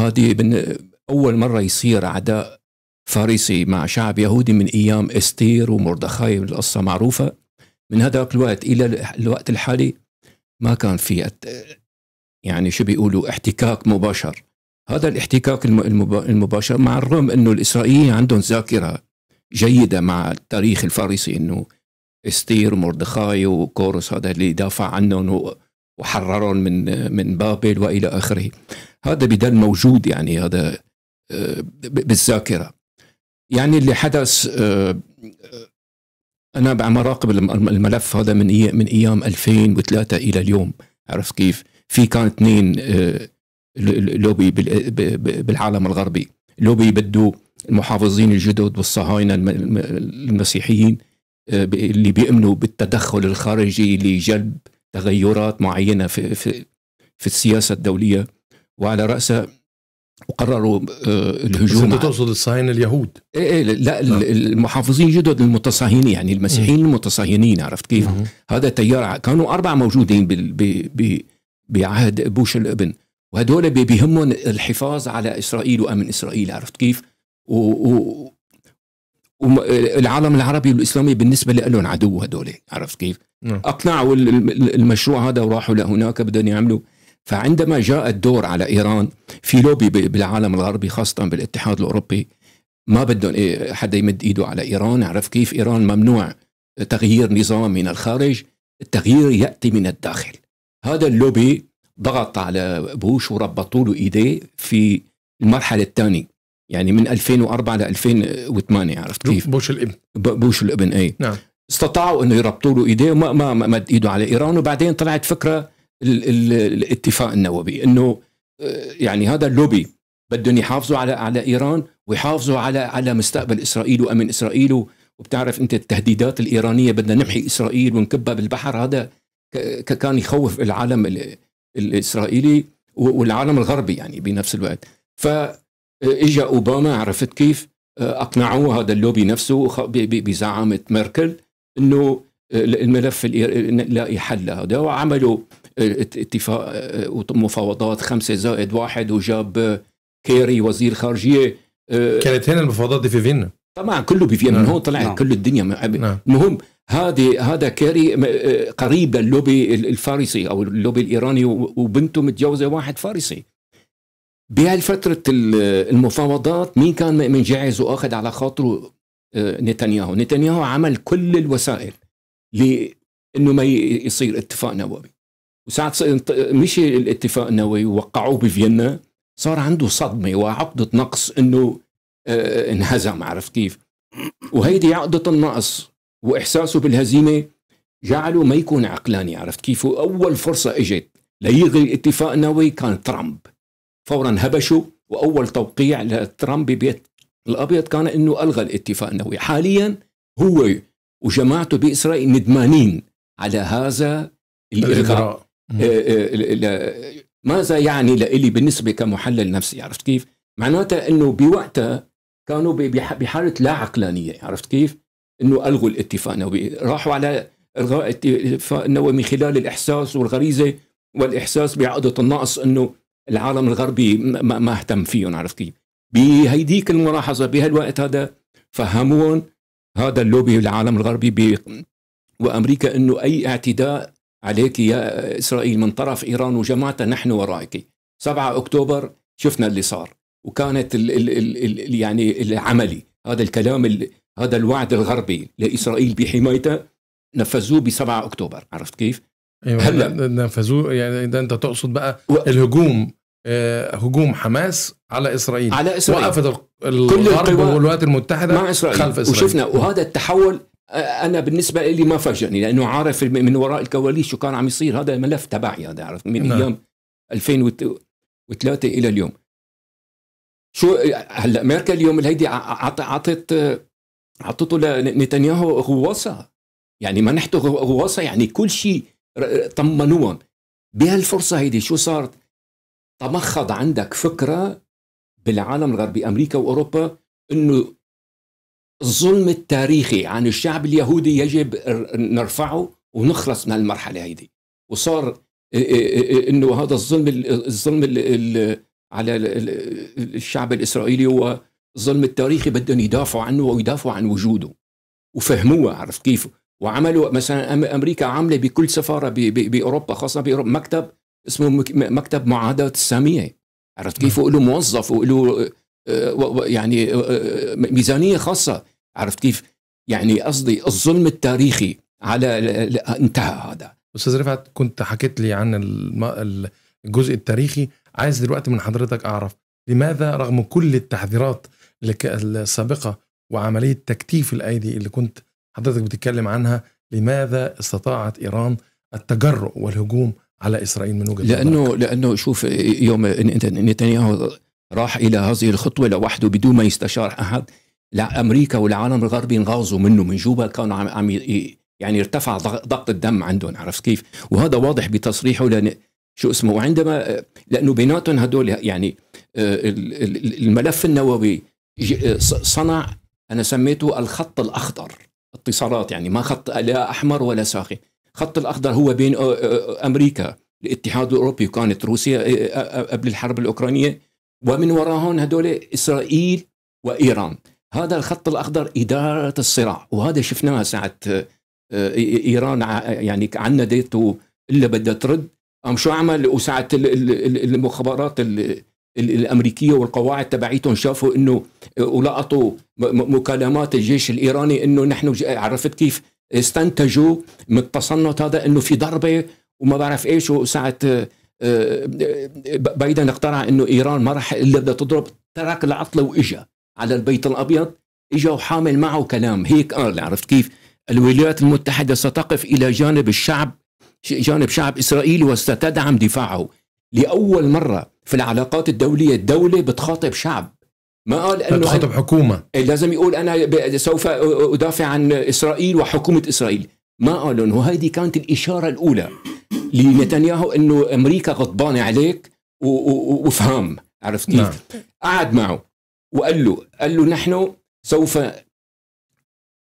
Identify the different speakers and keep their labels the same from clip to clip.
Speaker 1: هذه أول مرة يصير عداء فارسي مع شعب يهودي من أيام استير ومردخاي القصة معروفة من هذاك الوقت إلى الوقت الحالي ما كان في يعني شو بيقولوا احتكاك مباشر هذا الاحتكاك المباشر مع الرغم أنه الإسرائيليين عندهم ذاكرة جيدة مع التاريخ الفارسي أنه استير ومردخاي وكورس هذا اللي دافع عنهم وحررهم من من بابل والى اخره هذا بدل موجود يعني هذا آه، بالذاكره يعني اللي حدث آه، آه، انا عم اراقب الملف هذا من من ايام 2003 الى اليوم عرفت كيف في كان اثنين لوبي بالعالم الغربي لوبي بده المحافظين الجدد والصهاينه المسيحيين اللي بيؤمنوا بالتدخل الخارجي لجلب تغيرات معينه في في, في السياسه الدوليه وعلى رأسه وقرروا آه، الهجوم انت
Speaker 2: تقصد الصهاينه اليهود
Speaker 1: ايه ايه لا نعم. المحافظين جدد المتصهينين يعني المسيحيين المتصهينين عرفت كيف؟ مم. هذا تيار كانوا اربعه موجودين بعهد بوش الابن وهدول بيهمهم الحفاظ على اسرائيل وامن اسرائيل عرفت كيف؟ و... و... والعالم العربي والاسلامي بالنسبه لهم عدو هدول عرفت كيف؟ مم. نعم. اقنعوا المشروع هذا وراحوا لهناك بدهم يعملوا فعندما جاء الدور على ايران في لوبي بالعالم الغربي خاصه بالاتحاد الاوروبي ما بدهم إيه، حدا يمد ايده على ايران عرف كيف ايران ممنوع تغيير نظام من الخارج التغيير ياتي من الداخل هذا اللوبي ضغط على بوش وربطوا له ايديه في المرحله الثانيه يعني من 2004 ل 2008 عرفت كيف بوش الابن بوش الابن اي نعم استطاعوا انه يربطوا له ايديه وما ما مد ايده على ايران وبعدين طلعت فكره الاتفاق النووي انه آه، يعني هذا اللوبي بدهم يحافظوا على على ايران ويحافظوا على على مستقبل اسرائيل وامن اسرائيل وبتعرف انت التهديدات الايرانيه بدنا نمحي اسرائيل ونكبها بالبحر هذا كان يخوف العالم الاسرائيلي والعالم الغربي يعني بنفس الوقت ف اجى اوباما عرفت كيف آه، اقنعوه هذا اللوبي نفسه بزعامه ميركل انه آه، الملف لا حل هذا وعملوا اتفاق ومفاوضات خمسة زائد واحد وجاب كيري وزير خارجية كانت هنا المفاوضات دي في فيينا طبعا كله بفيينا نعم. من هون طلعت نعم. كل الدنيا المهم نعم. هذه هذا كيري قريب للوبي الفارسي او اللوبي الايراني وبنته متجوزه واحد فارسي بهالفترة المفاوضات مين كان منجعز واخذ على خاطره آه، نتنياهو نتنياهو عمل كل الوسائل لانه ما يصير اتفاق نووي وساعة مشي الاتفاق النووي ووقعوه بفيينا صار عنده صدمة وعقدة نقص انه اه, آه، انهزم عرفت كيف؟ وهيدي عقدة النقص واحساسه بالهزيمة جعله ما يكون عقلاني عرفت كيف؟ واول فرصة اجت ليلغي الاتفاق النووي كان ترامب فورا هبشوا واول توقيع لترامب ببيت الابيض كان انه الغى الاتفاق النووي، حاليا هو وجماعته باسرائيل ندمانين على هذا الالغاء آه، آه، ماذا يعني لإلي بالنسبة كمحلل نفسي عرفت كيف؟ معناتها أنه بوقتها كانوا بحالة لا عقلانية عرفت كيف؟ أنه ألغوا الاتفاق النووي راحوا على إلغاء الاتفاق النووي من خلال الإحساس والغريزة والإحساس بعقدة النقص أنه العالم الغربي ما, ما اهتم فيهم عرفت كيف؟ بهيديك الملاحظة بهالوقت هذا فهمون هذا اللوبي العالم الغربي وامريكا انه اي اعتداء عليك يا إسرائيل من طرف إيران وجماعتها نحن ورائك 7 أكتوبر شفنا اللي صار وكانت ال ال ال الـ يعني العملي هذا الكلام هذا الوعد الغربي لإسرائيل بحمايته نفذوه ب 7 أكتوبر عرفت كيف؟
Speaker 2: أيوة هلا نفذوه يعني ده أنت تقصد بقى و... الهجوم آه، هجوم حماس
Speaker 1: على اسرائيل على اسرائيل وقفت
Speaker 2: الغرب والولايات المتحده مع إسرائيل. خلف اسرائيل وشفنا
Speaker 1: وهذا التحول انا بالنسبه لي ما فاجئني لانه عارف من وراء الكواليس شو كان عم يصير هذا الملف تبعي هذا عرفت من نعم. ايام 2003 الى اليوم شو هلا ميركل اليوم هيدي اعطت اعطته لنتنياهو غواصه يعني منحته غواصه يعني كل شيء طمنوهم بهالفرصه هيدي شو صار تمخض عندك فكره بالعالم الغربي امريكا واوروبا انه الظلم التاريخي عن الشعب اليهودي يجب نرفعه ونخلص من المرحله هيدي وصار انه هذا الظلم الظلم على الشعب الاسرائيلي هو الظلم التاريخي بدهم يدافعوا عنه ويدافعوا عن وجوده وفهموه عرف كيف وعملوا مثلا امريكا عامله بكل سفاره باوروبا خاصه باوروبا مكتب اسمه مكتب معاداه الساميه عرفت كيف نعم. وله موظف وله يعني آه، آه، ميزانيه خاصه عرفت كيف؟ يعني قصدي الظلم التاريخي على انتهى هذا استاذ رفعت
Speaker 2: كنت حكيت لي عن الجزء التاريخي عايز دلوقتي من حضرتك اعرف لماذا رغم كل التحذيرات السابقه وعمليه تكتيف الايدي اللي كنت حضرتك بتتكلم عنها لماذا استطاعت ايران التجرؤ والهجوم على اسرائيل من وجهه
Speaker 1: لانه لانه شوف يوم نتنياهو راح الى هذه الخطوه لوحده بدون ما يستشار احد لا امريكا والعالم الغربي انغاظوا منه من جوبا كانوا عم, عم يعني ارتفع ضغط الدم عندهم عرفت كيف؟ وهذا واضح بتصريحه لان شو اسمه وعندما لانه بيناتهم هدول يعني آه، الملف النووي صنع انا سميته الخط الاخضر اتصالات يعني ما خط لا احمر ولا ساخن خط الاخضر هو بين آه، آه، امريكا الاتحاد الاوروبي وكانت روسيا قبل الحرب الاوكرانيه ومن وراهم هدول اسرائيل وايران هذا الخط الاخضر اداره الصراع وهذا شفناها ساعه آه، ايران يعني عنا ديت الا بدها ترد قام شو عمل وساعه المخابرات الامريكيه والقواعد تبعيتهم شافوا انه آه، ولقطوا مكالمات الجيش الايراني انه نحن عرفت كيف استنتجوا من التصنت هذا انه في ضربه وما بعرف ايش وساعه آه، آه، آه، بايدن اقتنع انه ايران ما راح الا بدها تضرب ترك العطله واجا على البيت الابيض اجا وحامل معه كلام هيك قال عرفت كيف الولايات المتحده ستقف الى جانب الشعب جانب شعب اسرائيل وستدعم دفاعه لاول مره في العلاقات الدوليه الدوله بتخاطب شعب ما قال انه بتخاطب حكومه إيه، لازم يقول انا سوف ادافع عن اسرائيل وحكومه اسرائيل ما قال انه هذه كانت الاشاره الاولى لنتنياهو انه امريكا غضبانه عليك وفهم عرفت كيف؟ نعم. قعد معه وقال له قال له نحن سوف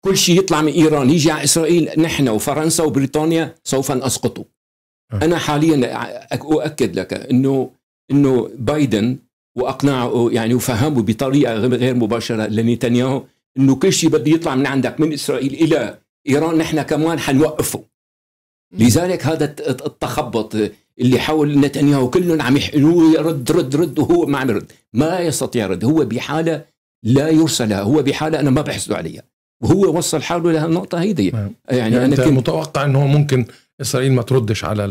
Speaker 1: كل شيء يطلع من ايران يجي على اسرائيل نحن وفرنسا وبريطانيا سوف نسقطه أه. انا حاليا اؤكد لك انه انه بايدن واقنعه يعني وفهمه بطريقه غير مباشره لنتنياهو انه كل شيء بده يطلع من عندك من اسرائيل الى ايران نحن كمان حنوقفه لذلك هذا التخبط اللي حول نتنياهو كلهم عم يحقنوه رد رد رد وهو ما عم يرد ما يستطيع يرد هو بحاله لا يرسلها هو بحاله انا ما بحسده عليها وهو وصل حاله لهالنقطه هيدي نعم. يعني, يعني انا كنت
Speaker 2: متوقع انه ممكن اسرائيل ما تردش على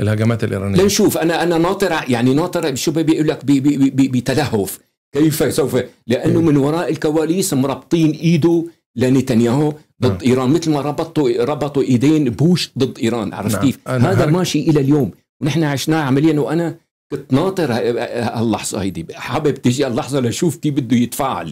Speaker 2: الهجمات الايرانيه
Speaker 1: لنشوف انا انا ناطر يعني ناطر شو بيقول لك بتلهف كيف سوف لانه من وراء الكواليس مربطين ايده لنتنياهو ضد نعم. ايران مثل ما ربطوا ربطوا ايدين بوش ضد ايران عرفت نعم. كيف؟ هذا هر... ماشي الى اليوم ونحن عشناه عمليا وانا كنت ناطر هاللحظه هيدي حابب تجي اللحظه لشوف كيف بده يتفاعل